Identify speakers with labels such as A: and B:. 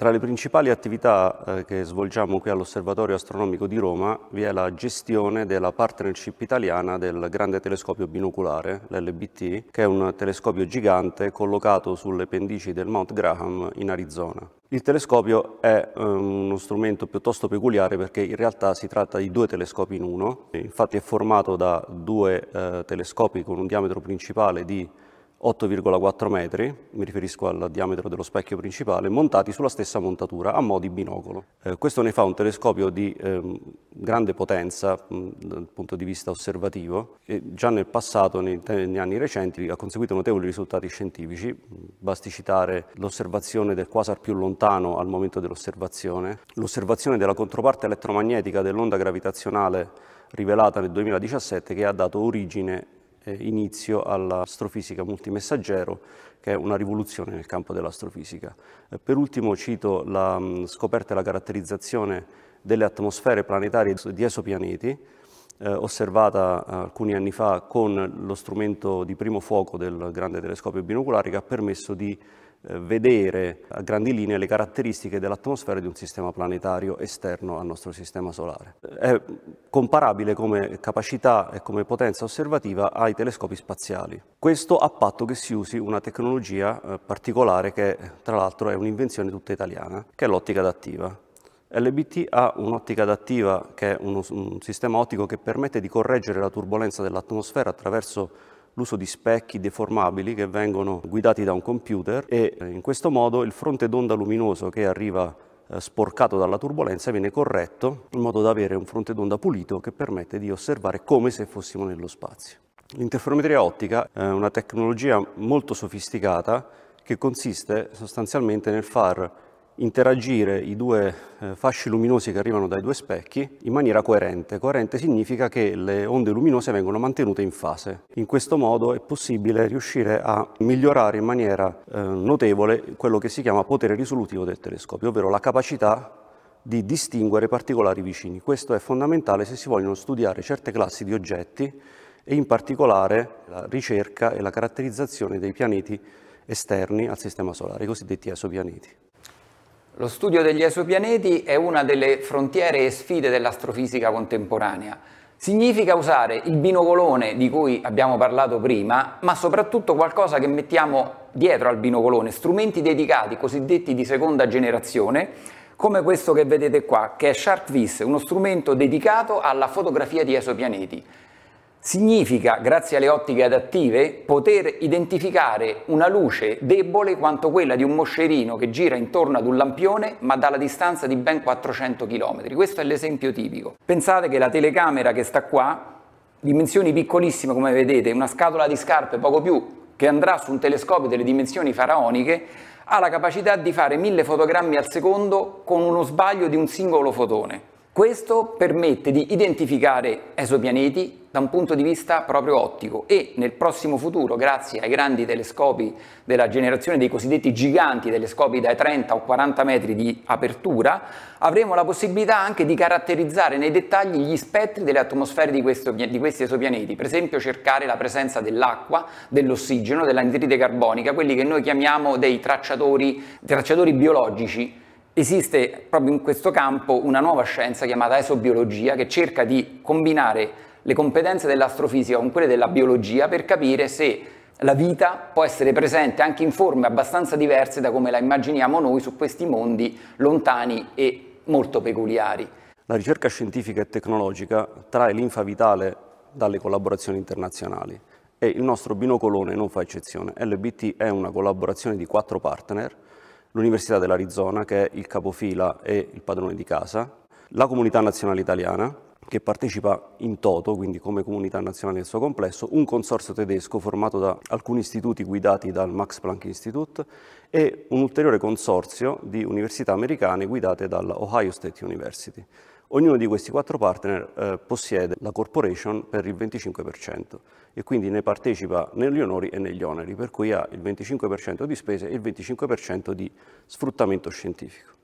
A: Tra le principali attività eh, che svolgiamo qui all'Osservatorio Astronomico di Roma vi è la gestione della partnership italiana del grande telescopio binoculare, l'LBT, che è un telescopio gigante collocato sulle pendici del Mount Graham in Arizona. Il telescopio è ehm, uno strumento piuttosto peculiare perché in realtà si tratta di due telescopi in uno, infatti è formato da due eh, telescopi con un diametro principale di 8,4 metri, mi riferisco al diametro dello specchio principale, montati sulla stessa montatura a mo' di binocolo. Eh, questo ne fa un telescopio di ehm, grande potenza mh, dal punto di vista osservativo e già nel passato, nei, negli anni recenti, ha conseguito notevoli risultati scientifici. Basti citare l'osservazione del quasar più lontano al momento dell'osservazione, l'osservazione della controparte elettromagnetica dell'onda gravitazionale rivelata nel 2017 che ha dato origine eh, inizio all'astrofisica multimessaggero che è una rivoluzione nel campo dell'astrofisica. Eh, per ultimo cito la mm, scoperta e la caratterizzazione delle atmosfere planetarie di esopianeti, eh, osservata alcuni anni fa con lo strumento di primo fuoco del grande telescopio binoculare che ha permesso di eh, vedere a grandi linee le caratteristiche dell'atmosfera di un sistema planetario esterno al nostro sistema solare. È comparabile come capacità e come potenza osservativa ai telescopi spaziali. Questo a patto che si usi una tecnologia eh, particolare che tra l'altro è un'invenzione tutta italiana, che è l'ottica adattiva. LBT ha un'ottica adattiva che è uno, un sistema ottico che permette di correggere la turbolenza dell'atmosfera attraverso l'uso di specchi deformabili che vengono guidati da un computer e eh, in questo modo il fronte d'onda luminoso che arriva eh, sporcato dalla turbolenza viene corretto in modo da avere un fronte d'onda pulito che permette di osservare come se fossimo nello spazio. L'interferometria ottica è una tecnologia molto sofisticata che consiste sostanzialmente nel far interagire i due eh, fasci luminosi che arrivano dai due specchi in maniera coerente. Coerente significa che le onde luminose vengono mantenute in fase. In questo modo è possibile riuscire a migliorare in maniera eh, notevole quello che si chiama potere risolutivo del telescopio, ovvero la capacità di distinguere particolari vicini. Questo è fondamentale se si vogliono studiare certe classi di oggetti e in particolare la ricerca e la caratterizzazione dei pianeti esterni al Sistema Solare, i cosiddetti esopianeti.
B: Lo studio degli esopianeti è una delle frontiere e sfide dell'astrofisica contemporanea. Significa usare il binocolone di cui abbiamo parlato prima, ma soprattutto qualcosa che mettiamo dietro al binocolone, strumenti dedicati, cosiddetti di seconda generazione, come questo che vedete qua, che è SharkVis, uno strumento dedicato alla fotografia di esopianeti. Significa, grazie alle ottiche adattive, poter identificare una luce debole quanto quella di un moscerino che gira intorno ad un lampione ma dalla distanza di ben 400 km. Questo è l'esempio tipico. Pensate che la telecamera che sta qua, dimensioni piccolissime come vedete, una scatola di scarpe poco più, che andrà su un telescopio delle dimensioni faraoniche, ha la capacità di fare mille fotogrammi al secondo con uno sbaglio di un singolo fotone. Questo permette di identificare esopianeti da un punto di vista proprio ottico e nel prossimo futuro, grazie ai grandi telescopi della generazione dei cosiddetti giganti, telescopi dai 30 o 40 metri di apertura, avremo la possibilità anche di caratterizzare nei dettagli gli spettri delle atmosfere di, questo, di questi esopianeti, per esempio cercare la presenza dell'acqua, dell'ossigeno, dell'anidride carbonica, quelli che noi chiamiamo dei tracciatori, tracciatori biologici esiste proprio in questo campo una nuova scienza chiamata esobiologia che cerca di combinare le competenze dell'astrofisica con quelle della biologia per capire se la vita può essere presente anche in forme abbastanza diverse da come la immaginiamo noi su questi mondi lontani e molto peculiari.
A: La ricerca scientifica e tecnologica trae linfa vitale dalle collaborazioni internazionali e il nostro binocolone non fa eccezione. LBT è una collaborazione di quattro partner l'Università dell'Arizona, che è il capofila e il padrone di casa, la comunità nazionale italiana, che partecipa in toto, quindi come comunità nazionale nel suo complesso, un consorzio tedesco formato da alcuni istituti guidati dal Max Planck Institute e un ulteriore consorzio di università americane guidate dall'Ohio State University. Ognuno di questi quattro partner eh, possiede la corporation per il 25% e quindi ne partecipa negli onori e negli oneri, per cui ha il 25% di spese e il 25% di sfruttamento scientifico.